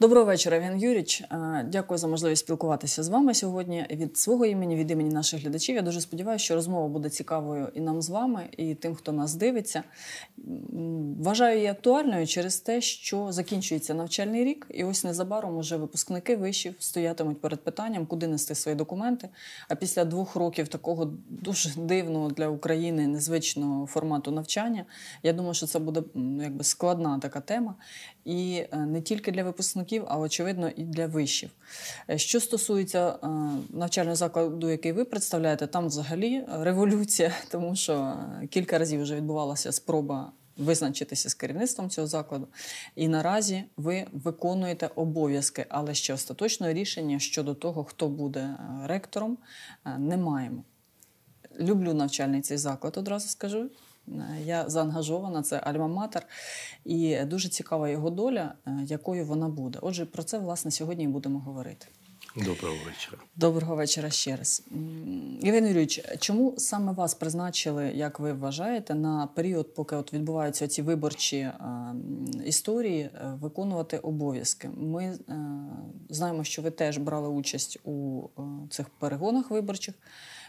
Доброго вечора, Він Юріч. Е, дякую за можливість спілкуватися з вами сьогодні. Від свого імені, від імені наших глядачів. Я дуже сподіваюся, що розмова буде цікавою і нам з вами, і тим, хто нас дивиться. Вважаю її актуальною через те, що закінчується навчальний рік, і ось незабаром уже випускники вишів стоятимуть перед питанням, куди нести свої документи. А після двох років такого дуже дивного для України незвичного формату навчання, я думаю, що це буде якби складна така тема, і е, не тільки для випускників випускників, а очевидно і для вишів. Е, що стосується е, навчального закладу, який ви представляєте, там взагалі революція, тому що е, кілька разів вже відбувалася спроба. Визначитися з керівництвом цього закладу, і наразі ви виконуєте обов'язки, але ще остаточного рішення щодо того, хто буде ректором, не маємо. Люблю навчальний цей заклад, одразу скажу. Я заангажована, це Альма-Матер, і дуже цікава його доля, е, якою вона буде. Отже, про це власне сьогодні і будемо говорити. Доброго вечора. Доброго вечора ще раз. Євген Юрійович, чому саме вас призначили, як ви вважаєте, на період, поки от відбуваються ці виборчі е, історії, е, виконувати обов'язки? Ми е, знаємо, що ви теж брали участь у е, цих перегонах виборчих.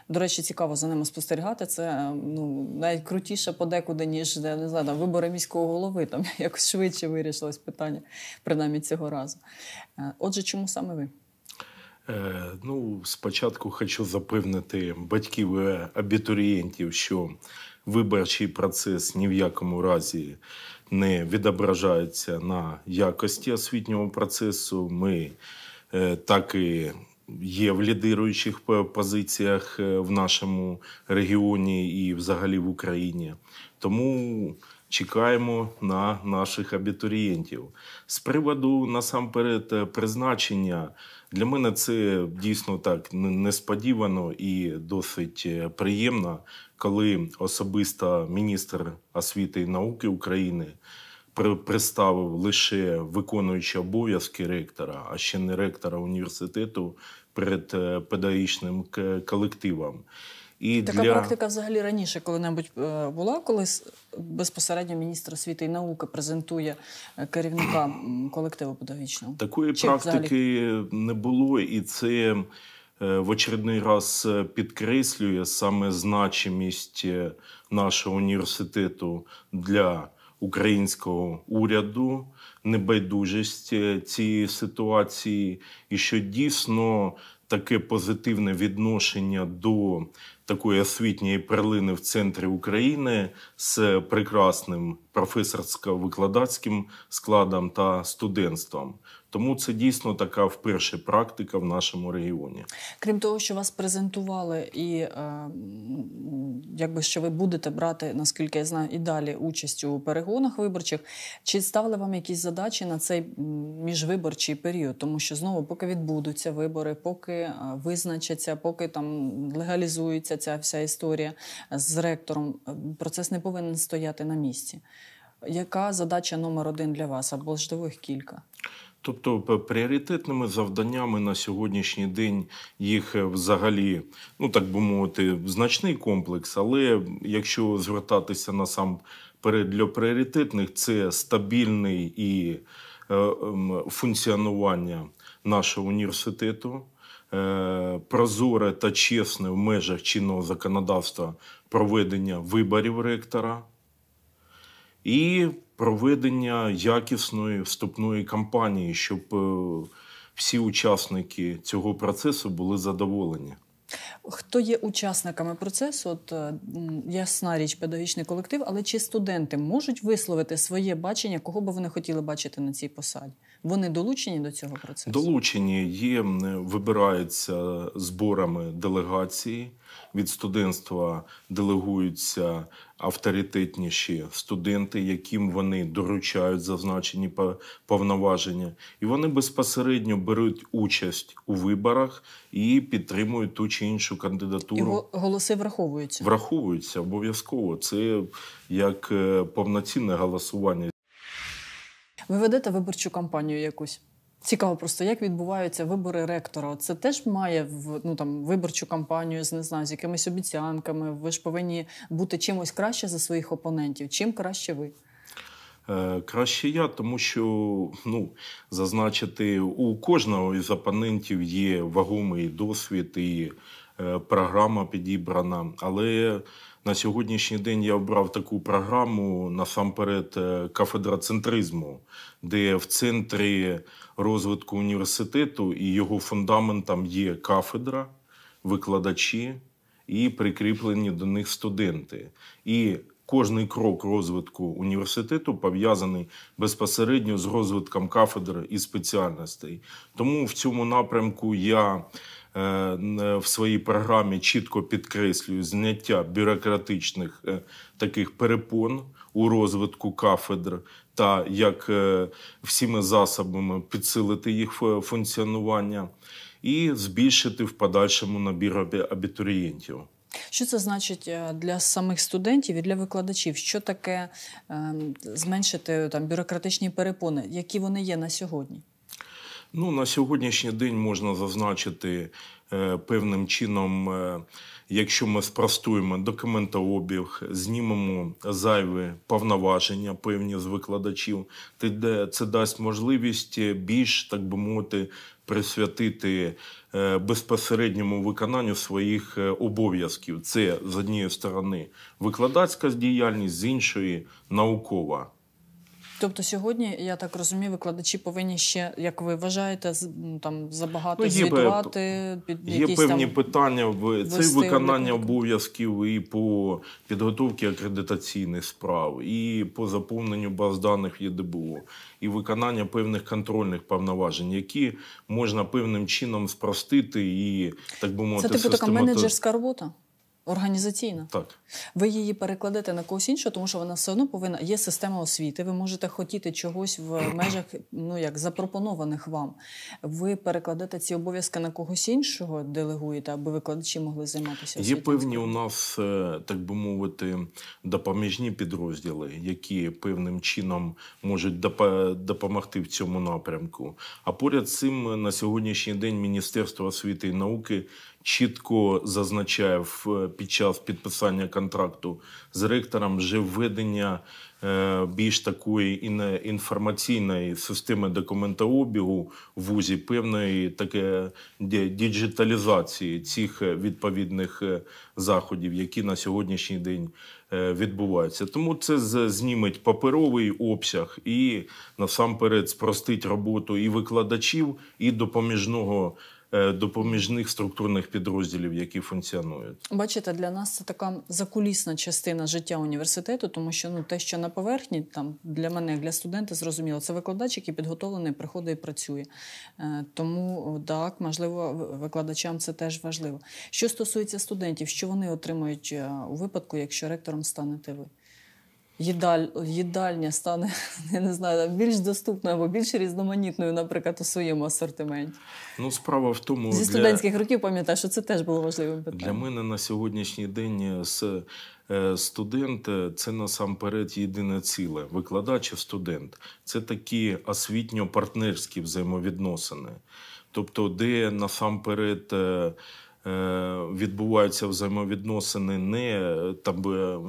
До речі, цікаво за ними спостерігати. Це е, ну навіть крутіше подекуди, ніж не знаю, там, вибори міського голови. Там якось швидше вирішилось питання, принаймні цього разу. Е, отже, чому саме ви? Е, ну, спочатку хочу запевнити батьків і абітурієнтів, що виборчий процес ні в якому разі не відображається на якості освітнього процесу. Ми так і є в лідируючих позиціях е, в нашому регіоні і взагалі в Україні. Тому чекаємо на наших абітурієнтів. З приводу насамперед е, призначення для мене це дійсно так несподівано і досить е, приємно, коли особисто міністр освіти і науки України. Представив лише виконуючи обов'язки ректора, а ще не ректора університету перед е, педагогічним колективом. І Така для... практика взагалі раніше коли-небудь е, була, коли безпосередньо міністр освіти і науки презентує е, керівника колективу педагогічного? Такої Чи практики взагалі? не було, і це в очередний раз підкреслює саме значимість нашого університету для українського уряду небайдужість е, цієї ситуації, і що дійсно таке позитивне відношення до такої освітньої перлини в центрі України з прекрасним професорсько-викладацьким складом та студентством. Тому це дійсно така вперше практика в нашому регіоні. Крім того, що вас презентували, і е, якби що ви будете брати, наскільки я знаю, і далі участь у перегонах виборчих, чи ставили вам якісь задачі на цей міжвиборчий період? Тому що знову, поки відбудуться вибори, поки е, визначаться, поки там легалізується ця вся історія з ректором, е, процес не повинен стояти на місці. Яка задача номер один для вас або ж живих кілька? Тобто пріоритетними завданнями на сьогоднішній день їх е, взагалі, ну так би мовити, значний комплекс, але якщо звертатися на сам перед для пріоритетних, це стабільний і е, ем, функціонування нашого університету. Е, прозоре та чесне в межах чинного законодавства проведення виборів ректора, і проведення якісної вступної кампанії, щоб е, всі учасники цього процесу були задоволені. Хто є учасниками процесу? От е, ясна річ, педагогічний колектив, але чи студенти можуть висловити своє бачення, кого би вони хотіли бачити на цій посаді? Вони долучені до цього процесу? Долучені є, е, вибираються зборами делегації від студентства делегуються авторитетніші студенти, яким вони доручають зазначені повноваження, і вони безпосередньо беруть участь у виборах і підтримують ту чи іншу кандидатуру. І Голоси враховуються, враховуються обов'язково. Це як е, повноцінне голосування. Ви ведете виборчу кампанію якусь. Цікаво, просто як відбуваються вибори ректора. Це теж має в ну там виборчу кампанію з не знаю, з якимись обіцянками. Ви ж повинні бути чимось краще за своїх опонентів. Чим краще ви? Е, краще я, тому що ну зазначити у кожного із опонентів є вагомий досвід і е, програма підібрана, але на сьогоднішній день я обрав таку програму насамперед е, кафедра центризму, де в центрі розвитку університету і його фундаментом є кафедра, викладачі і прикріплені до них студенти. І Кожний крок розвитку університету пов'язаний безпосередньо з розвитком кафедри і спеціальностей. Тому в цьому напрямку я Е, в своїй програмі чітко підкреслюю зняття бюрократичних е, таких перепон у розвитку кафедр, та як е, всіми засобами підсилити їх функціонування, і збільшити в подальшому набір абітурієнтів. Що це значить для самих студентів і для викладачів? Що таке е, зменшити там бюрократичні перепони, які вони є на сьогодні? Ну, На сьогоднішній день можна зазначити е, певним чином, е, якщо ми спростуємо документообіг, знімемо зайві повноваження певні з викладачів, це дасть можливість більш, так би мовити, присвятити е, безпосередньому виконанню своїх е, обов'язків. Це з однієї сторони викладацька діяльність, з іншої наукова. Тобто сьогодні, я так розумію, викладачі повинні ще, як ви вважаєте, там забагато ну, звітувати під є якісь певні там питання в це виконання обов'язків і по підготовці акредитаційних справ, і по заповненню баз даних в ЄДБО, і виконання певних контрольних повноважень, які можна певним чином спростити і так би мовити. Це типу така менеджерська робота. Організаційна. Так. Ви її перекладете на когось іншого, тому що вона все одно повинна. Є система освіти. Ви можете хотіти чогось в межах ну як запропонованих вам. Ви перекладете ці обов'язки на когось іншого, делегуєте, аби викладачі могли займатися. Є певні у нас, е, так би мовити, допоміжні підрозділи, які певним чином можуть допомогти в цьому напрямку. А поряд цим е, на сьогоднішній день Міністерство освіти і науки чітко зазначає в е, під час підписання контракту з ректором вже введення е, більш такої інформаційної системи документообігу в вузі певної таке діджиталізації цих е, відповідних заходів, які на сьогоднішній день відбуваються. Тому це зніметь паперовий обсяг і насамперед спростить роботу і викладачів, і допоміжного. Е, допоміжних структурних підрозділів, які функціонують. Бачите, для нас це така закулісна частина життя університету, тому що ну те, що на поверхні, там для мене, як для студента, зрозуміло, це викладач, який підготовлений, приходить і працює. Е, тому так, можливо, викладачам це теж важливо. Що стосується студентів, що вони отримують е, у випадку, якщо ректором станете ви їдаль, їдальня стане я не знаю, більш доступною або більш різноманітною, наприклад, у своєму асортименті. Ну, справа в тому зі студентських для... років пам'ятаю, що це теж було важливим питанням. Для мене на сьогоднішній день з е, е, студент е, це насамперед єдине ціле. Викладач і студент це такі освітньо-партнерські взаємовідносини, тобто, де насамперед. Е, відбуваються взаємовідносини не е, там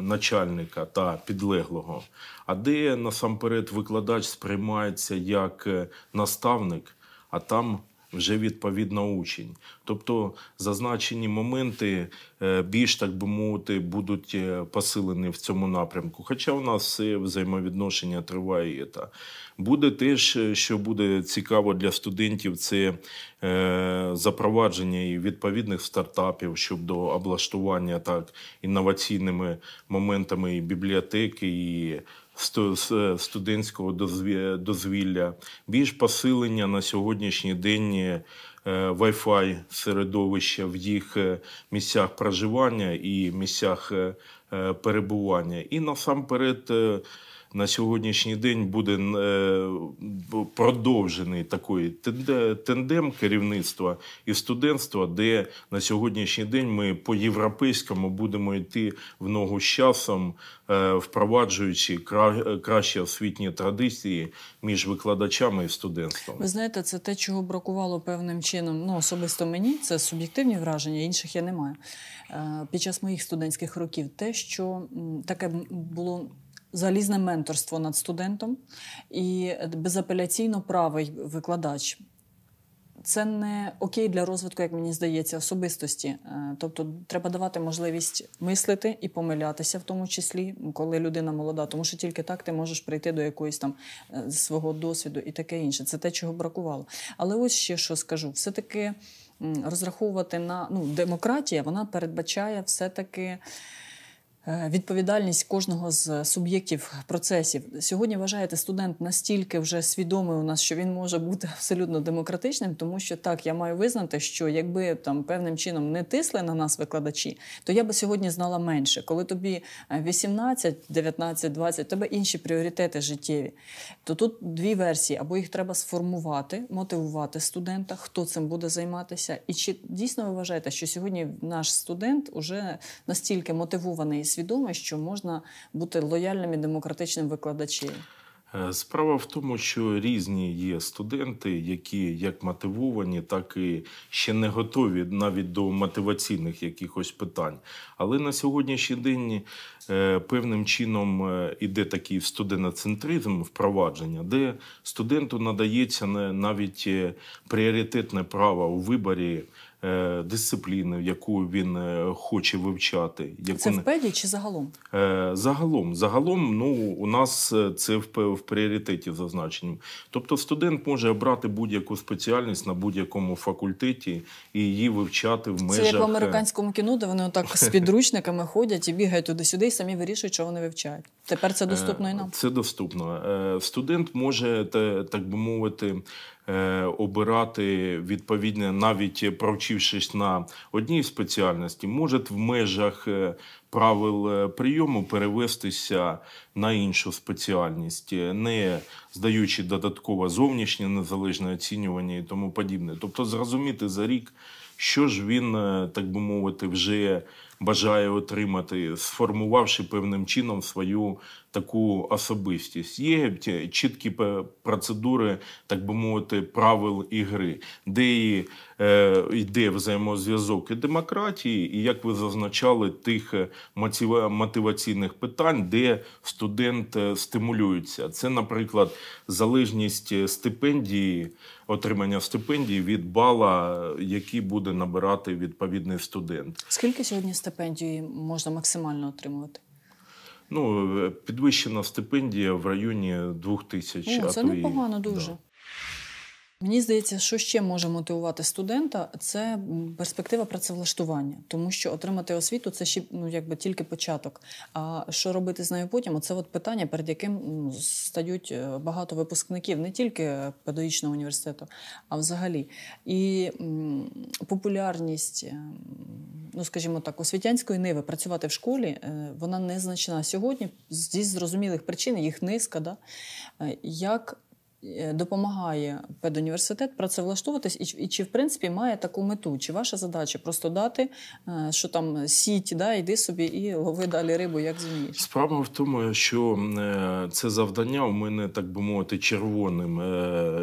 начальника та підлеглого, а де насамперед викладач сприймається як е, наставник, а там вже відповідна учень. Тобто зазначені моменти е, більш так би мовити будуть е, посилені в цьому напрямку. Хоча у нас все взаємовідношення триває. Та. Буде теж, е, що буде цікаво для студентів, це запровадження і відповідних стартапів щодо облаштування так інноваційними моментами і бібліотеки. і Е, студентського дозвілля, більш посилення на сьогоднішній день е, Wi-Fi середовища в їх е, місцях проживання і місцях перебування, і насамперед на сьогоднішній день буде е, продовжений такий тендем керівництва і студентства, де на сьогоднішній день ми по європейському будемо йти в ногу з часом, е, впроваджуючи кращі освітні традиції між викладачами і студентством. Ви знаєте, це те, чого бракувало певним чином. Ну особисто мені це суб'єктивні враження, інших я не маю. Е, під час моїх студентських років те, що таке було залізне менторство над студентом і безапеляційно правий викладач. Це не окей для розвитку, як мені здається, особистості. Е, тобто, треба давати можливість мислити і помилятися, в тому числі, коли людина молода, тому що тільки так ти можеш прийти до якоїсь там е, свого досвіду і таке інше. Це те, чого бракувало. Але ось ще що скажу: все-таки розраховувати на ну, демократія, вона передбачає все-таки. Е, відповідальність кожного з суб'єктів процесів. Сьогодні вважаєте студент настільки вже свідомий у нас, що він може бути абсолютно демократичним, тому що так я маю визнати, що якби там певним чином не тисли на нас викладачі, то я би сьогодні знала менше. Коли тобі 18, 19, 20, тебе інші пріоритети життєві, то тут дві версії: або їх треба сформувати, мотивувати студента, хто цим буде займатися, і чи дійсно ви вважаєте, що сьогодні наш студент уже настільки мотивований і свідомо, що можна бути лояльним і демократичним викладачем? Е, справа в тому, що різні є студенти, які як мотивовані, так і ще не готові навіть до мотиваційних якихось питань. Але на сьогоднішній день е, певним чином е, іде такий студентоцентризм впровадження, де студенту надається навіть пріоритетне право у виборі. Е, дисципліни, дисципліну, яку він е, хоче вивчати. Яку... Це в педі чи загалом? Е, загалом, загалом, ну у нас це в, в пріоритеті зазначенням. Тобто, студент може обрати будь-яку спеціальність на будь-якому факультеті і її вивчати в це межах… Це як в американському кіно, де вони отак з підручниками ходять і бігають туди-сюди, і самі вирішують, що вони вивчають. Тепер це доступно і нам. Це доступно. Студент може так би мовити. Е, обирати відповідне, навіть провчившись на одній спеціальності, можуть в межах е, правил е, прийому перевестися на іншу спеціальність, не здаючи додатково зовнішнє незалежне оцінювання і тому подібне. Тобто, зрозуміти за рік, що ж він, так би мовити, вже бажає отримати, сформувавши певним чином свою таку особистість. Є чіткі процедури, так би мовити, правил ігри, де е, йде взаємозв'язок і демократії, і як ви зазначали, тих е, мотиваційних питань, де студент е, стимулюється. Це, наприклад, залежність стипендії отримання стипендії від бала, який буде набирати відповідний студент. Скільки сьогодні стипендії можна максимально отримувати? Ну е, підвищена стипендія в районі двох тисяч. Це непогано дуже. Да. Мені здається, що ще може мотивувати студента, це перспектива працевлаштування, тому що отримати освіту це ще ну якби тільки початок. А що робити з нею потім? Це от питання, перед яким ну, стають е, багато випускників, не тільки педагогічного університету, а взагалі. І популярність, ем, ну скажімо так, освітянської ниви працювати в школі, е, вона незначна сьогодні. Зі зрозумілих причин їх низка. Да? Е, як Е, допомагає педуніверситет працевлаштовуватись і і чи в принципі має таку мету? Чи ваша задача просто дати, е, що там сіть, да, йди собі і лови далі рибу, як зумієш? Справа в тому, що е, це завдання у мене, так би мовити, червоним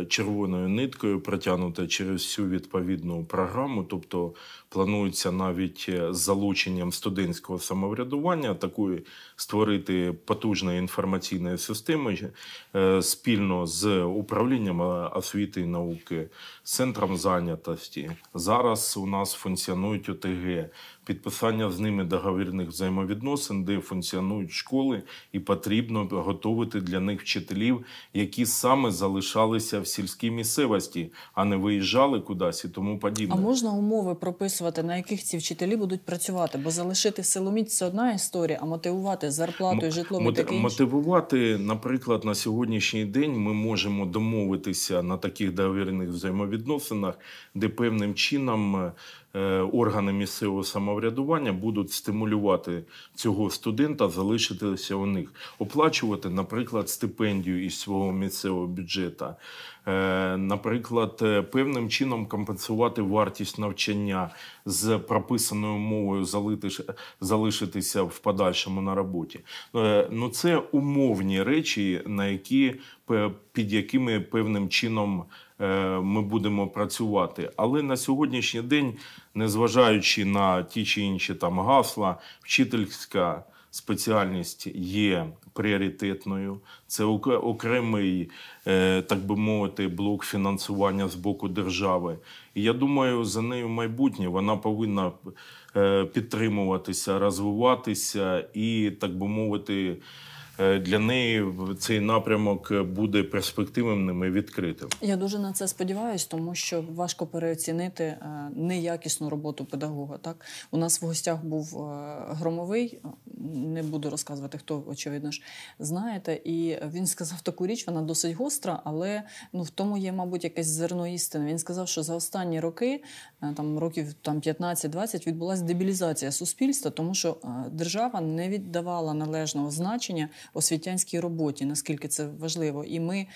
червоною ниткою протягнуте через всю відповідну програму, тобто планується навіть е, з залученням студентського самоврядування такої створити потужної інформаційної системи е, спільно з управлінням е, освіти і науки, з центром зайнятості. Зараз у нас функціонують ОТГ підписання з ними договірних взаємовідносин, де функціонують школи, і потрібно готувати для них вчителів, які саме залишалися в сільській місцевості, а не виїжджали кудись і тому подібне. А можна умови прописувати, на яких ці вчителі будуть працювати? Бо залишити силоміць це одна історія, а мотивувати зарплатою, житлом Мот... і таке мотивувати, наприклад, на сьогоднішній день ми можемо домовитися на таких договірних взаємовідносинах, де певним чином. Е, Е, органи місцевого самоврядування будуть стимулювати цього студента залишитися у них, оплачувати, наприклад, стипендію із свого місцевого бюджету, е, наприклад, е, певним чином компенсувати вартість навчання з прописаною мовою, залишитися в подальшому на роботі. Ну це умовні речі, на які під якими певним чином. Е, ми будемо працювати. Але на сьогоднішній день, незважаючи на ті чи інші там гасла, вчительська спеціальність є пріоритетною. Це окремий, е, так би мовити, блок фінансування з боку держави. І я думаю, за нею майбутнє вона повинна е, підтримуватися, розвиватися і, так би мовити. Е, для неї цей напрямок буде перспективним і відкритим. Я дуже на це сподіваюся, тому що важко переоцінити е, неякісну роботу педагога. Так у нас в гостях був е, громовий не буду розказувати, хто очевидно ж знаєте. І він сказав таку річ, вона досить гостра, але ну в тому є, мабуть, якесь зерно істини. Він сказав, що за останні роки, е, там років там 15-20, відбулася дебілізація суспільства, тому що е, держава не віддавала належного значення освітянській роботі, наскільки це важливо, і ми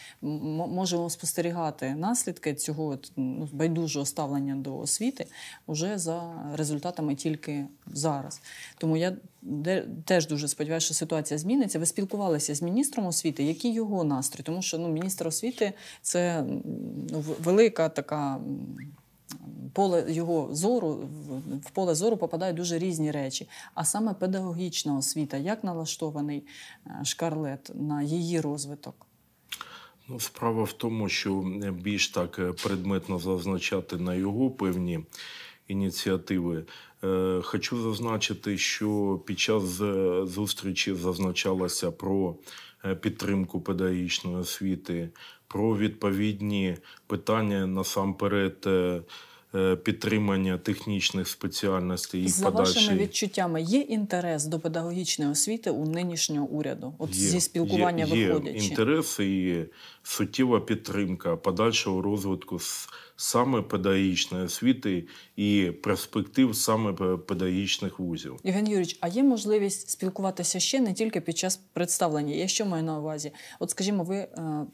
можемо спостерігати наслідки цього ну, байдужого ставлення до освіти уже за результатами тільки зараз. Тому я де теж дуже сподіваюся, що ситуація зміниться. Ви спілкувалися з міністром освіти, який його настрій? Тому що ну, міністр освіти це ну, велика така. Поле його зору в поле зору попадають дуже різні речі. А саме педагогічна освіта, як налаштований е, шкарлет на її розвиток? Ну, Справа в тому, що більш так е, предметно зазначати на його певні ініціативи. Е, хочу зазначити, що під час е, зустрічі зазначалося про е, підтримку педагогічної освіти, про відповідні питання насамперед. Підтримання технічних спеціальностей і за подальші... вашими відчуттями є інтерес до педагогічної освіти у нинішнього уряду? От є, зі спілкування є, виходячи? Є інтерес і суттєва підтримка подальшого розвитку саме педагогічної освіти і перспектив саме педагогічних вузів. Євген Юрійович, а є можливість спілкуватися ще не тільки під час представлення? Я що маю на увазі? От, скажімо, ви е,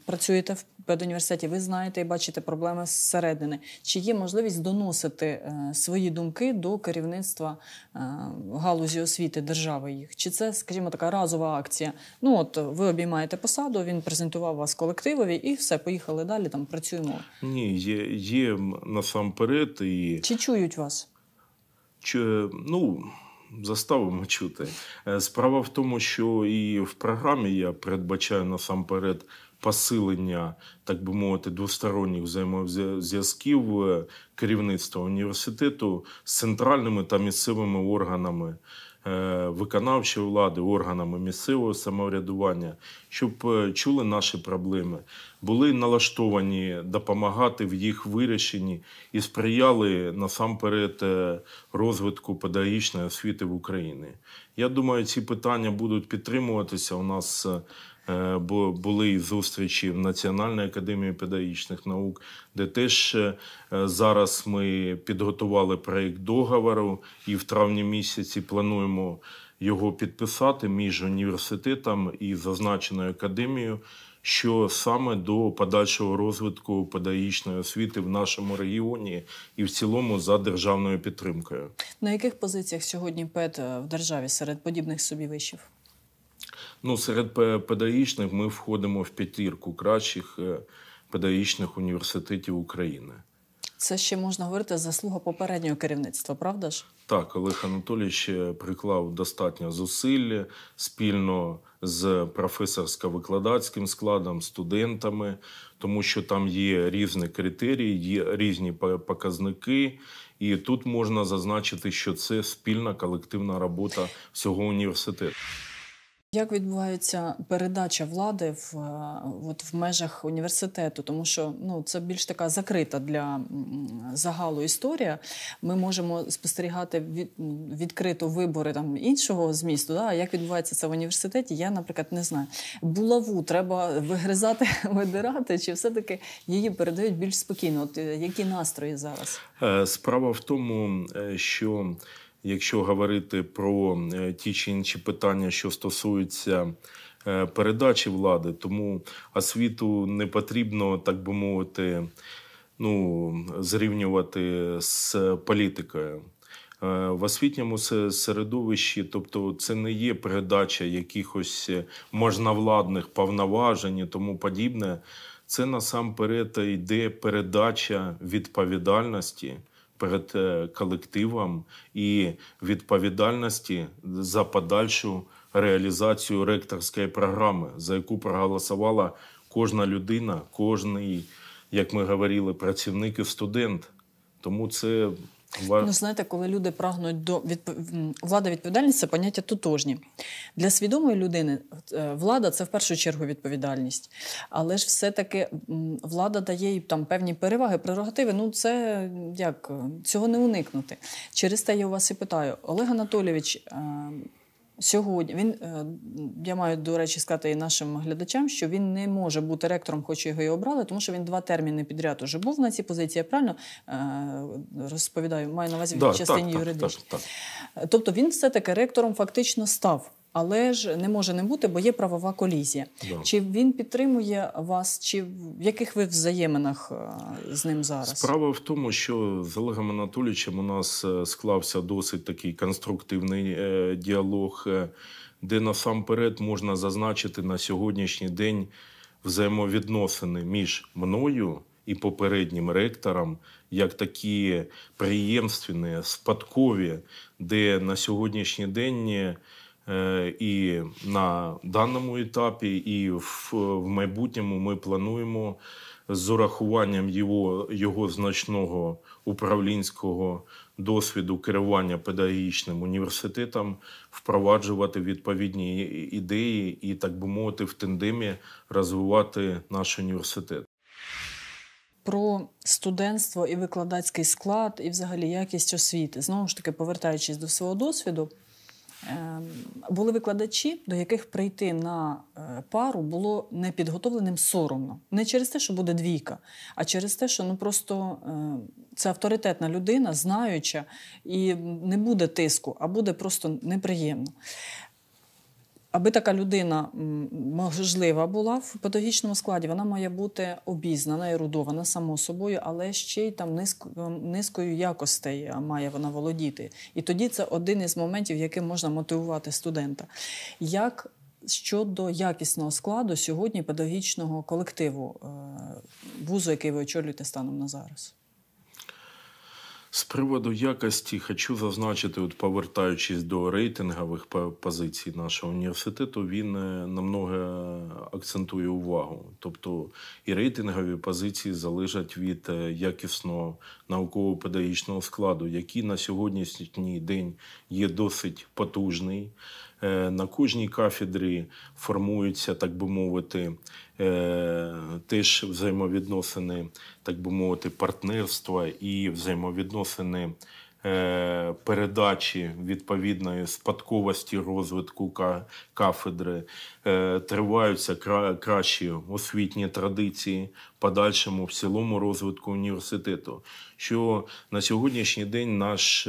працюєте в педуніверситеті, ви знаєте і бачите проблеми зсередини. Чи є можливість доносити е, свої думки до керівництва е, галузі освіти держави їх? Чи це, скажімо, така разова акція? Ну от ви обіймаєте посаду, він презентував вас колектив. Києвові, і все, поїхали далі. Там працюємо. Ні, є є насамперед і чи чують вас? Чи, ну заставимо чути. Е, справа в тому, що і в програмі я передбачаю насамперед. Посилення, так би мовити, двосторонніх взаємозв'язків е, керівництва університету з центральними та місцевими органами Е, виконавчої влади, органами місцевого самоврядування, щоб е, чули наші проблеми, були налаштовані допомагати в їх вирішенні і сприяли насамперед е, розвитку педагогічної освіти в Україні. Я думаю, ці питання будуть підтримуватися у нас. Е, були зустрічі в Національній академії педагогічних наук, де теж е, зараз ми підготували проєкт договору і в травні місяці плануємо його підписати між університетом і зазначеною академією. Що саме до подальшого розвитку педагогічної освіти в нашому регіоні і в цілому за державною підтримкою? На яких позиціях сьогодні ПЕД е, в державі серед подібних собі вишів? Ну, серед педагогічних ми входимо в п'ятірку кращих е, педагогічних університетів України. Це ще можна говорити заслуга попереднього керівництва, правда ж? Так, Олег Анатолійович приклав достатньо зусиль спільно з професорсько-викладацьким складом, студентами, тому що там є різні критерії, є різні показники. І тут можна зазначити, що це спільна колективна робота всього університету. Як відбувається передача влади в е, от в межах університету? Тому що ну це більш така закрита для загалу історія. Ми можемо спостерігати від, відкрито вибори там іншого змісту. Да? А як відбувається це в університеті? Я, наприклад, не знаю. Булаву треба вигризати, видирати, чи все-таки її передають більш спокійно? От е, які настрої зараз? Е, справа в тому, що Якщо говорити про е, ті чи інші питання, що стосуються е, передачі влади, тому освіту не потрібно, так би мовити, ну, зрівнювати з політикою. Е, в освітньому середовищі, тобто це не є передача якихось можновладних повноважень і тому подібне. Це насамперед йде передача відповідальності перед е, колективом і відповідальності за подальшу реалізацію ректорської програми, за яку проголосувала кожна людина, кожний, як ми говорили, працівник і студент. Тому це Ну, знаєте, коли люди прагнуть до відп... влада відповідальність це поняття тотожні. Для свідомої людини е, влада це в першу чергу відповідальність. Але ж все-таки влада дає їй там певні переваги, прерогативи. Ну, це як цього не уникнути. Через те я у вас і питаю, Олег Анатолійович ем, Сьогодні він е, я маю до речі сказати і нашим глядачам, що він не може бути ректором, хоч його і обрали, тому що він два терміни підряд уже був на цій позиції. Я Правильно е, розповідаю, маю на увазі в да, частині юридичної. тобто він все таки ректором фактично став але ж не може не бути, бо є правова колізія. Да. Чи він підтримує вас, чи в яких ви взаєминах е, з ним зараз? Справа в тому, що з Олегом Анатолійовичем у нас е, склався досить такий конструктивний е, діалог, де насамперед можна зазначити на сьогоднішній день взаємовідносини між мною. І попереднім ректором як такі приємственні, спадкові, де на сьогоднішній день Е, і на даному етапі, і в, в майбутньому ми плануємо з урахуванням його, його значного управлінського досвіду керування педагогічним університетом впроваджувати відповідні ідеї і, так би мовити, в тендемі розвивати наш університет. Про студентство і викладацький склад, і взагалі якість освіти. Знову ж таки, повертаючись до свого досвіду. Ем, були викладачі, до яких прийти на е, пару було непідготовленим соромно. Не через те, що буде двійка, а через те, що ну просто е, це авторитетна людина, знаюча, і не буде тиску, а буде просто неприємно. Аби така людина можлива була в педагогічному складі, вона має бути обізнана, ерудована само собою, але ще й там низкою, низкою якостей має вона володіти. І тоді це один із моментів, яким можна мотивувати студента. Як щодо якісного складу сьогодні педагогічного колективу е, вузу, який ви очолюєте станом на зараз? З приводу якості хочу зазначити, от повертаючись до рейтингових позицій нашого університету, він е, намного акцентує увагу. Тобто і рейтингові позиції залежать від е, якісного науково-педагогічного складу, який на сьогоднішній день є досить потужний. Е, на кожній кафедрі формується, так би мовити, Е, теж взаємовідносини, так би мовити, партнерства і взаємовідносини е, передачі відповідної спадковості розвитку кафедри, е, триваються кращі освітні традиції, подальшому в цілому розвитку університету. Що на сьогоднішній день наш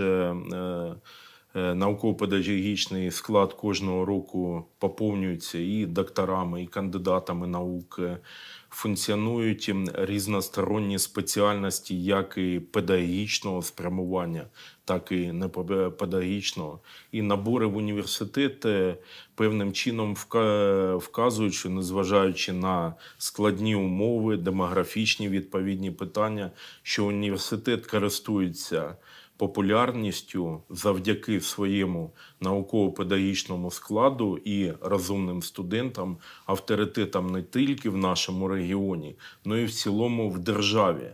Е, науково-педагогічний склад кожного року поповнюється і докторами, і кандидатами наук. Функціонують різносторонні спеціальності, як і педагогічного спрямування, так і непедагогічного. І набори в університет е, певним чином вказують, що незважаючи на складні умови, демографічні відповідні питання, що університет користується популярністю завдяки своєму науково-педагогічному складу і розумним студентам, авторитетам не тільки в нашому регіоні, але й в цілому в державі.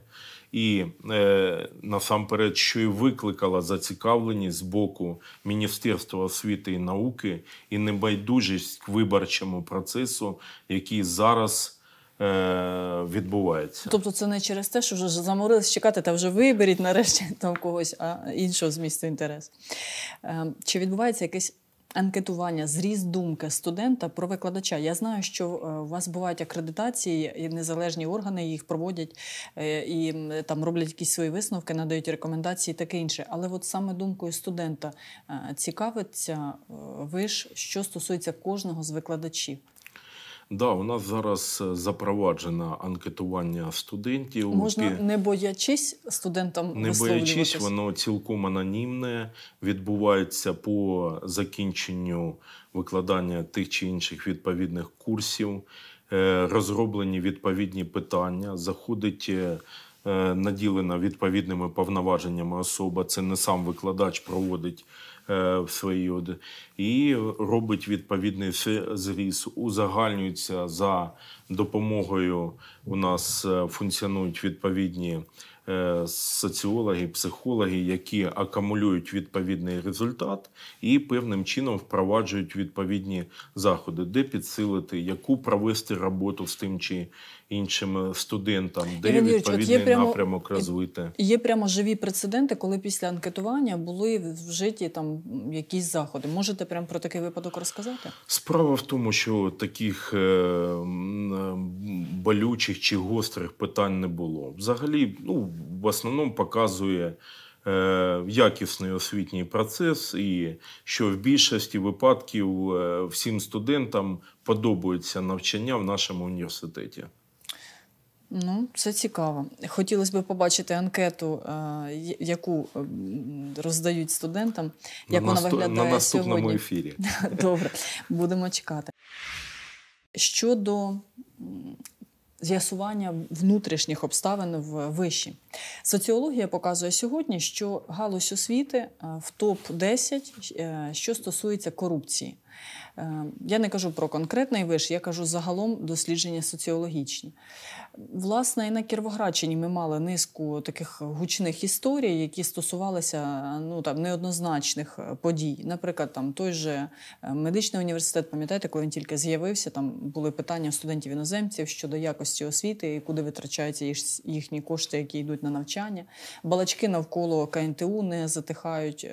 І е, насамперед, що й викликала зацікавленість з боку Міністерства освіти і науки і небайдужість к виборчому процесу, який зараз. Е, відбувається. Тобто це не через те, що вже заморились чекати, та вже виберіть нарешті там когось а іншого з місця інтересу. Е, чи відбувається якесь анкетування, зріз думки студента про викладача? Я знаю, що е, у вас бувають акредитації, і незалежні органи їх проводять і там роблять якісь свої висновки, надають рекомендації, і таке інше. Але от саме думкою студента цікавиться, ви ж що стосується кожного з викладачів. Да, у нас зараз е, запроваджено анкетування студентів. Можна не боячись студентам не боячись, воно цілком анонімне. Відбувається по закінченню викладання тих чи інших відповідних курсів, е, розроблені відповідні питання. Заходить. Е, наділена відповідними повноваженнями особа, це не сам викладач проводить Е, в свої води, і робить відповідний зріз, узагальнюється за допомогою. У нас е, функціонують відповідні. Е, соціологи, психологи, які акумулюють відповідний результат і певним чином впроваджують відповідні заходи, де підсилити, яку провести роботу з тим чи іншим е, студентам, де Іван відповідний Юрійович, є напрямок розвити. Є прямо живі прецеденти, коли після анкетування були вжиті там якісь заходи. Можете прямо про такий випадок розказати? Справа в тому, що таких е, е, болючих чи гострих питань не було. Взагалі, ну в основному показує. Якісний освітній процес, і що в більшості випадків всім студентам подобається навчання в нашому університеті. Ну, це цікаво. Хотілося б побачити анкету, е, яку ем, роздають студентам, як на вона наступ... виглядає на наступному сьогодні. ефірі. Добре, будемо чекати. Щодо з'ясування внутрішніх обставин в виші, соціологія показує сьогодні, що галузь освіти е, в топ 10 е, що стосується корупції. Е, я не кажу про конкретний виш, я кажу загалом дослідження соціологічні. Власне, і на Кіровоградщині ми мали низку таких гучних історій, які стосувалися ну, там, неоднозначних е, подій. Наприклад, там той же е, медичний університет, пам'ятаєте, коли він тільки з'явився, там були питання студентів-іноземців щодо якості освіти і куди витрачаються їхні кошти, які йдуть на навчання. Балачки навколо КНТУ не затихають.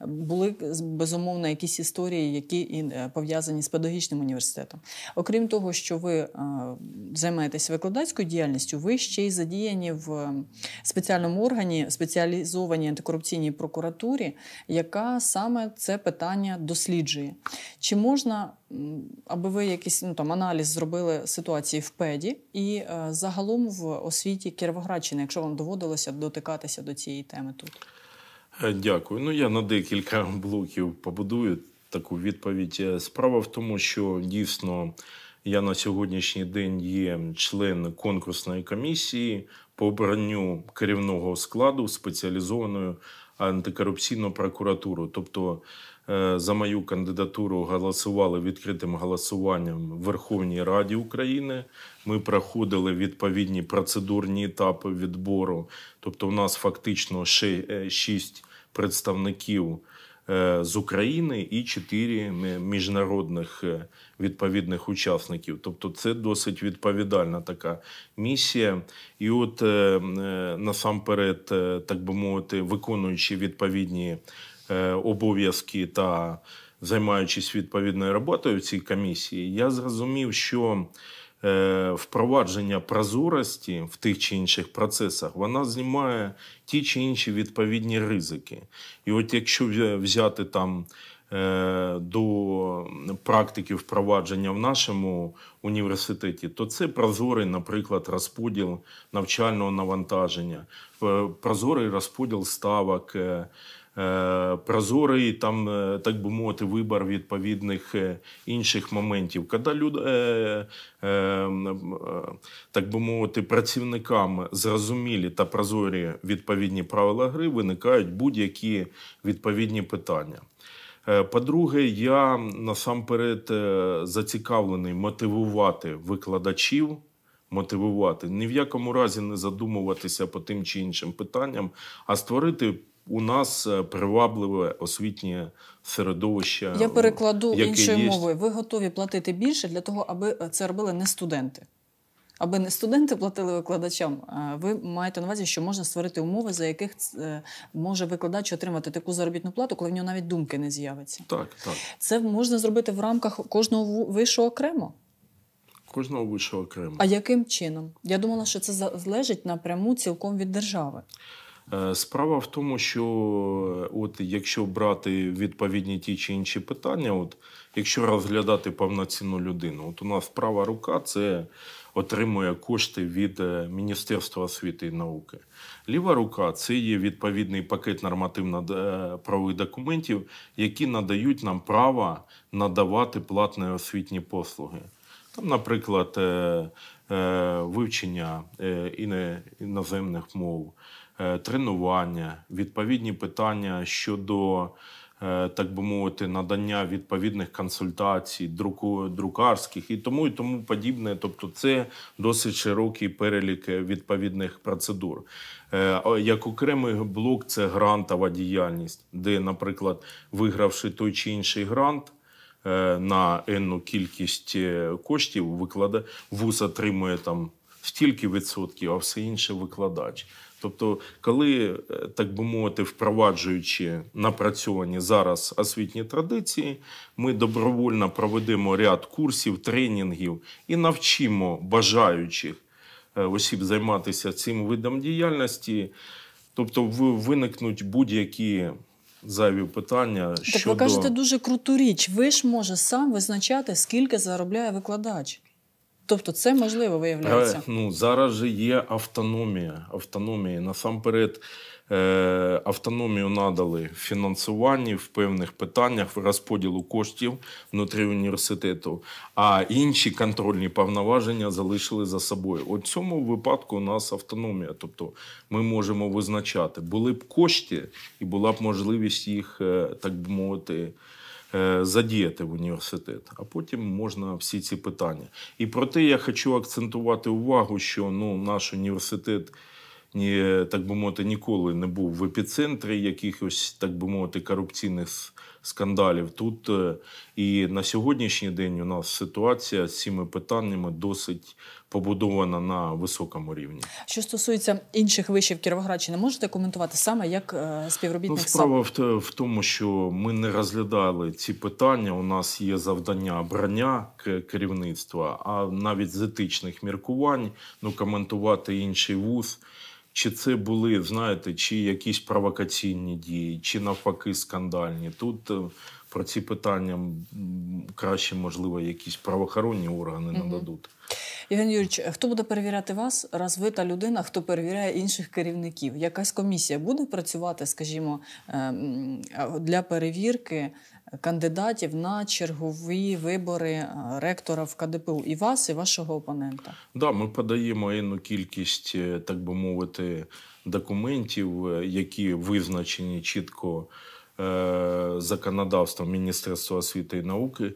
Були безумовно якісь історії, які і е, пов'язані з педагогічним університетом. Окрім того, що ви е, займаєтесь викладацькою діяльністю, ви ще й задіяні в е, спеціальному органі спеціалізованій антикорупційній прокуратурі, яка саме це питання досліджує. Чи можна, аби ви якийсь ну там аналіз зробили ситуації в педі і загалом в освіті Кіровоградщини, якщо вам доводилося дотикатися до цієї теми тут? Дякую. Ну я на декілька блоків побудую таку відповідь. Е, справа в тому, що дійсно я на сьогоднішній день є член конкурсної комісії по обранню керівного складу спеціалізованою антикорупційну прокуратуру. Тобто е, за мою кандидатуру голосували відкритим голосуванням в Верховній Раді України. Ми проходили відповідні процедурні етапи відбору. Тобто, у нас фактично ще е, шість представників Е, з України і чотири міжнародних е, відповідних учасників. Тобто, це досить відповідальна така місія. І, от е, насамперед, так би мовити, виконуючи відповідні обов'язки та займаючись відповідною роботою в цій комісії, я зрозумів, що Е, впровадження прозорості в тих чи інших процесах, вона знімає ті чи інші відповідні ризики. І от якщо взяти там е, до практики впровадження в нашому університеті, то це прозорий, наприклад, розподіл навчального навантаження, е, прозорий розподіл ставок. Е, прозорий, там, е, так би мовити, вибір відповідних е, інших моментів. Коли люд, так би мовити, працівникам зрозумілі та прозорі відповідні правила гри, виникають будь-які відповідні питання. По-друге, я насамперед зацікавлений мотивувати викладачів. Мотивувати ні в якому разі не задумуватися по тим чи іншим питанням, а створити у нас е, привабливе освітнє середовище. Я перекладу іншою є. мовою. Ви готові платити більше для того, аби е, це робили не студенти. Аби не студенти платили викладачам, ви маєте на увазі, що можна створити умови, за яких е, може викладач отримати таку заробітну плату, коли в нього навіть думки не з'явиться. Так, так. Це можна зробити в рамках кожного вишого окремо. Кожного вишого окремо. А яким чином? Я думала, що це залежить напряму цілком від держави. Е, справа в тому, що е, от якщо брати відповідні ті чи інші питання, от якщо розглядати повноцінну людину, от у нас права рука це отримує кошти від е, Міністерства освіти і науки. Ліва рука це є відповідний пакет нормативно-правових документів, які надають нам право надавати платні освітні послуги. Там, наприклад, вивчення іноземних мов. Е, тренування, відповідні питання щодо, е, так би мовити, надання відповідних консультацій, друку, друкарських і тому і тому подібне. Тобто, це досить широкий перелік відповідних процедур. Е, як окремий блок, це грантова діяльність, де, наприклад, вигравши той чи інший грант. На енну кількість коштів викладе вуз отримує там стільки відсотків, а все інше викладач. Тобто, коли, е, так би мовити, впроваджуючи напрацьовані зараз освітні традиції, ми добровольно проведемо ряд курсів, тренінгів і навчимо бажаючих е, осіб займатися цим видом діяльності, тобто виникнуть будь-які. Зайві питання. Так щодо... ви кажете дуже круту річ. Ви ж може сам визначати, скільки заробляє викладач. Тобто це можливо виявляється? Е, ну зараз же є автономія. Автономія насамперед. Е, автономію надали в фінансуванні в певних питаннях в розподілу коштів внутрі університету, а інші контрольні повноваження залишили за собою. У цьому випадку у нас автономія, тобто ми можемо визначати, були б кошти і була б можливість їх е, так би мовити. Е, задіяти в університет, а потім можна всі ці питання. І проте я хочу акцентувати увагу, що ну, наш університет. Ні, так би мовити, ніколи не був в епіцентрі якихось, так би мовити, корупційних скандалів. Тут е, і на сьогоднішній день у нас ситуація з цими питаннями досить побудована на високому рівні. Що стосується інших вишів Кіровоградщини, можете коментувати саме як е, співробітник Ну, справа сам? в тому, що ми не розглядали ці питання. У нас є завдання обрання керівництва, а навіть з етичних міркувань ну коментувати інший вуз. Чи це були, знаєте, чи якісь провокаційні дії, чи навпаки скандальні? Тут е, про ці питання краще, можливо, якісь правоохоронні органи нададуть. Євген Юрійович, хто буде перевіряти вас? Раз ви та людина, хто перевіряє інших керівників? Якась комісія буде працювати, скажімо, ем, для перевірки кандидатів на чергові вибори е, ректора в КДПУ і вас, і вашого опонента? да, ми подаємо інну кількість, е, так би мовити, документів, е, які визначені чітко. Е, законодавством Міністерства освіти і науки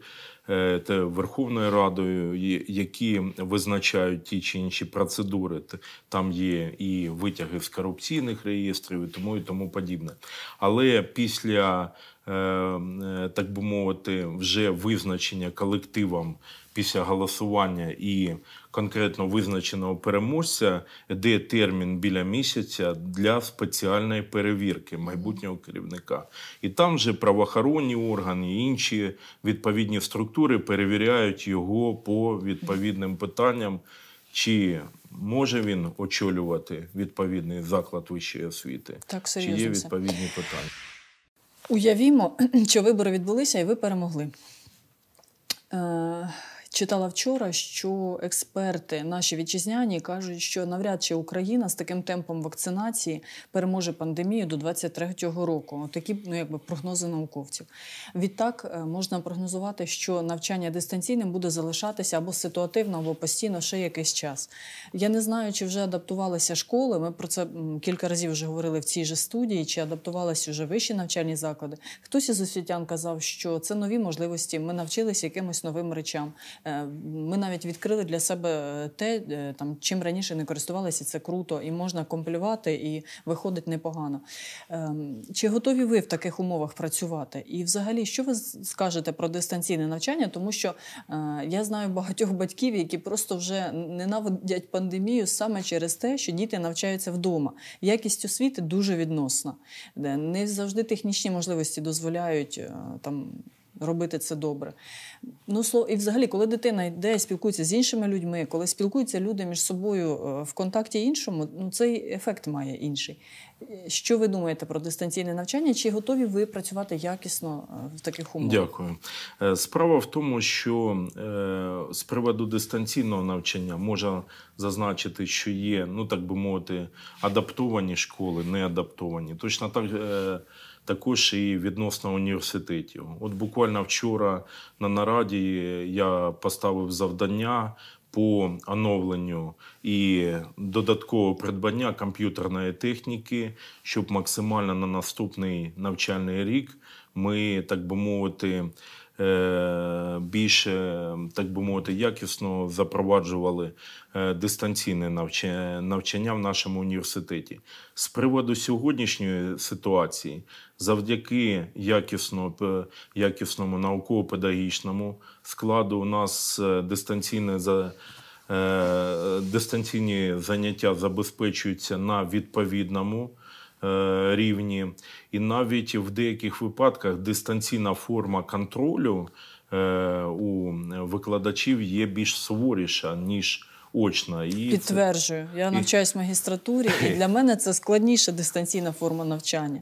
е, та Верховною Радою, які визначають ті чи інші процедури. Там є і витяги з корупційних реєстрів, і тому і тому подібне. Але після е, так би мовити, вже визначення колективом після голосування і конкретно визначеного переможця, де термін біля місяця для спеціальної перевірки майбутнього керівника. І там же правоохоронні органи і інші відповідні структури перевіряють його по відповідним питанням. Чи може він очолювати відповідний заклад вищої освіти? Так, Чи є відповідні питання? Уявімо, що вибори відбулися, і ви перемогли. Е, Читала вчора, що експерти наші вітчизняні кажуть, що навряд чи Україна з таким темпом вакцинації переможе пандемію до 23-го року. Такі ну якби прогнози науковців. Відтак е, можна прогнозувати, що навчання дистанційним буде залишатися або ситуативно, або постійно ще якийсь час. Я не знаю, чи вже адаптувалися школи. Ми про це кілька разів вже говорили в цій же студії, чи адаптувалися вже вищі навчальні заклади. Хтось із освітян казав, що це нові можливості. Ми навчилися якимось новим речам. Е, ми навіть відкрили для себе те, е, там чим раніше не користувалися, це круто, і можна компілювати, і виходить непогано. Ем, чи готові ви в таких умовах працювати? І, взагалі, що ви скажете про дистанційне навчання? Тому що е, я знаю багатьох батьків, які просто вже ненавидять пандемію саме через те, що діти навчаються вдома. Якість освіти дуже відносна. Не завжди технічні можливості дозволяють там робити це добре. Ну і взагалі, коли дитина йде, спілкується з іншими людьми, коли спілкуються люди між собою е, в контакті іншому, ну цей ефект має інший. Е, що ви думаєте про дистанційне навчання? Чи готові ви працювати якісно е, в таких умовах? Дякую. Справа в тому, що з приводу дистанційного навчання можна зазначити, що є, ну так би мовити, адаптовані школи, не адаптовані. Точно так. Також і відносно університетів. От буквально вчора на нараді я поставив завдання по оновленню і додаткового придбання комп'ютерної техніки, щоб максимально на наступний навчальний рік ми так би мовити. Е, більш е, так би мовити якісно запроваджували е, дистанційне навчання в нашому університеті. З приводу сьогоднішньої ситуації, завдяки якісно, якісному науково-педагогічному складу, у нас дистанційне за. Дистанційні заняття забезпечуються на відповідному Е, рівні, і навіть в деяких випадках дистанційна форма контролю е, у викладачів є більш суворіша ніж очна. І Підтверджую, це... я навчаюсь в магістратурі, і для мене це складніша дистанційна форма навчання,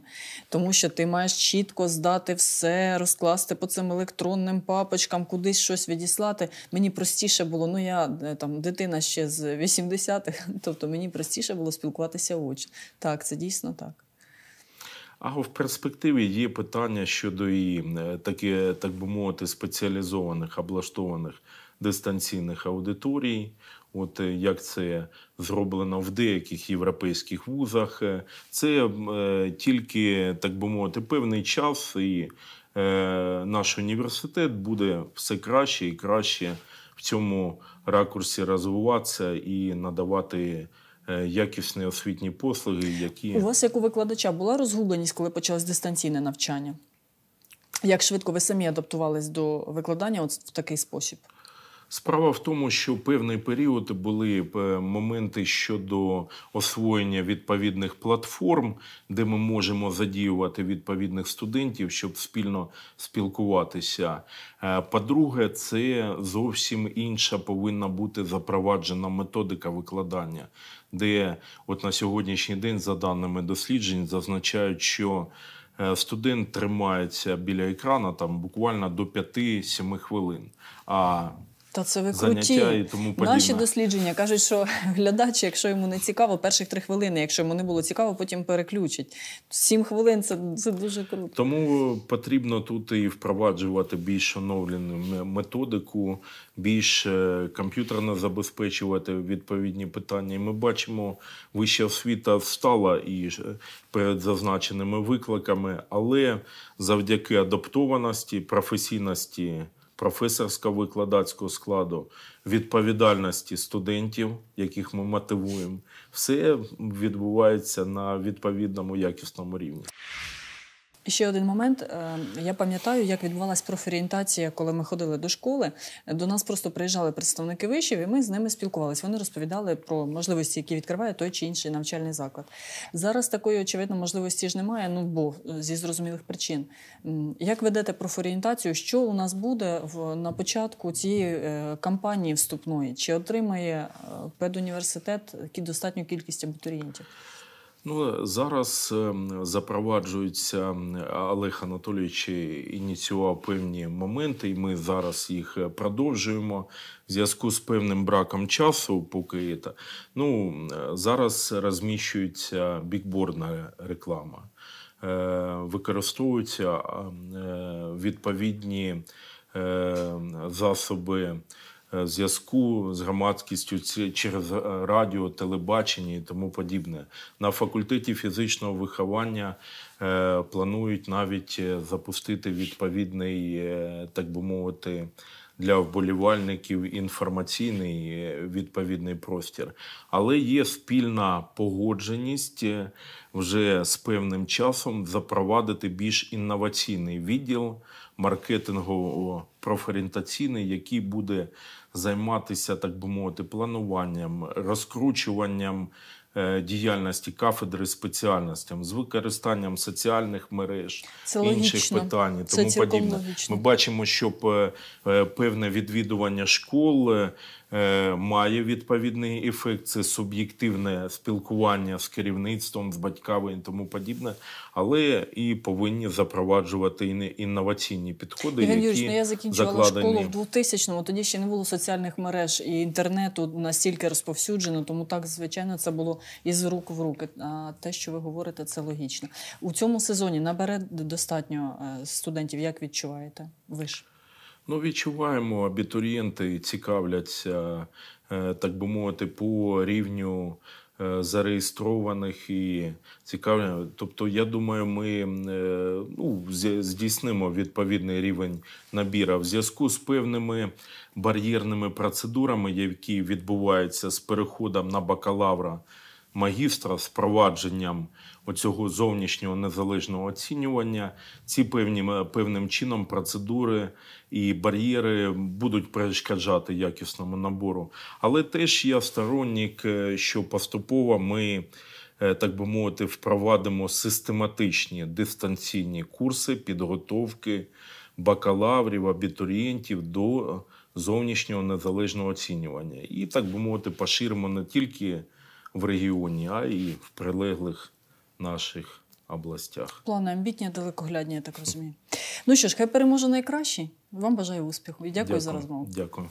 тому що ти маєш чітко здати все, розкласти по цим електронним папочкам, кудись щось відіслати. Мені простіше було, ну я е, там дитина ще з 80-х, тобто мені простіше було спілкуватися очно. Так, це дійсно так. А в перспективі є питання щодо і е, таке, так би мовити, спеціалізованих, облаштованих дистанційних аудиторій. От е, як це зроблено в деяких європейських вузах, е, це е, тільки так би мовити певний час, і е, наш університет буде все краще і краще в цьому ракурсі розвиватися і надавати. Е, якісні освітні послуги, які у вас, як у викладача, була розгубленість, коли почалось дистанційне навчання? Як швидко ви самі адаптувались до викладання от в такий спосіб? Справа в тому, що в певний період були е, моменти щодо освоєння відповідних платформ, де ми можемо задіювати відповідних студентів, щоб спільно спілкуватися. Е, по-друге, це зовсім інша повинна бути запроваджена методика викладання, де от на сьогоднішній день, за даними досліджень, зазначають, що е, студент тримається біля екрана там буквально до 5-7 хвилин. А та це ви круті. і тому Наші дослідження кажуть, що глядач, якщо йому не цікаво, перших три хвилини, якщо йому не було цікаво, потім переключить. Сім хвилин це це дуже круто. Тому потрібно тут і впроваджувати більш оновлену методику, більш е, комп'ютерно забезпечувати відповідні питання. І Ми бачимо, вища освіта стала і е, перед зазначеними викликами, але завдяки адаптованості, професійності професорсько-викладацького складу, відповідальності студентів, яких ми мотивуємо, все відбувається на відповідному якісному рівні. Ще один момент. Е, я пам'ятаю, як відбувалась профорієнтація, коли ми ходили до школи. До нас просто приїжджали представники вишів, і ми з ними спілкувалися. Вони розповідали про можливості, які відкриває той чи інший навчальний заклад. Зараз такої очевидно можливості ж немає. Ну бо е, зі зрозумілих причин. Як ведете профорієнтацію? Що у нас буде в на початку цієї е, кампанії вступної? Чи отримає педуніверситет достатню кількість абітурієнтів? Ну зараз ем, запроваджуються Олег Анатолійович ініціював певні моменти, і ми зараз їх е, продовжуємо в зв'язку з певним браком часу. Поки це, ну е, зараз розміщується бікбордна реклама, е, використовуються відповідні ем, засоби. Е, зв'язку з громадськістю через е, радіо, телебачення і тому подібне. На факультеті фізичного виховання е, планують навіть запустити відповідний, так би мовити. Для вболівальників інформаційний відповідний простір, але є спільна погодженість вже з певним часом запровадити більш інноваційний відділ маркетингово профорієнтаційний, який буде займатися, так би мовити, плануванням, розкручуванням е, діяльності кафедри спеціальностям з використанням соціальних мереж, Це інших питань тому Це подібне. Логічно. Ми бачимо, що е, е, певне відвідування школи. Е, має відповідний ефект. Це суб'єктивне спілкування з керівництвом, з батьками і тому подібне, але і повинні запроваджувати інноваційні підходи. Іван які ну я закінчувала закладені... школу в 2000-му, Тоді ще не було соціальних мереж і інтернету настільки розповсюджено, тому так звичайно це було із рук в руки. А те, що ви говорите, це логічно у цьому сезоні. Набере достатньо е, студентів. Як відчуваєте? Ви ж. Ну, відчуваємо, абітурієнти цікавляться, е, так би мовити, по рівню е, зареєстрованих і цікавлення. Тобто, я думаю, ми е, ну, здійснимо відповідний рівень набіра в зв'язку з певними бар'єрними процедурами, які відбуваються з переходом на бакалавра магістра з провадженням оцього зовнішнього незалежного оцінювання. Ці певні е, певним чином процедури і бар'єри будуть перешкоджати якісному набору. Але теж я сторонник, е, що поступово ми. Е, так би мовити, впровадимо систематичні дистанційні курси підготовки бакалаврів, абітурієнтів до зовнішнього незалежного оцінювання. І так би мовити, поширимо не тільки в регіоні, а і в прилеглих наших областях. Плани амбітні, далекоглядні, я так розумію. Ну що ж, хай переможе найкращий. Вам бажаю успіху і дякую, дякую. за розмову. Дякую.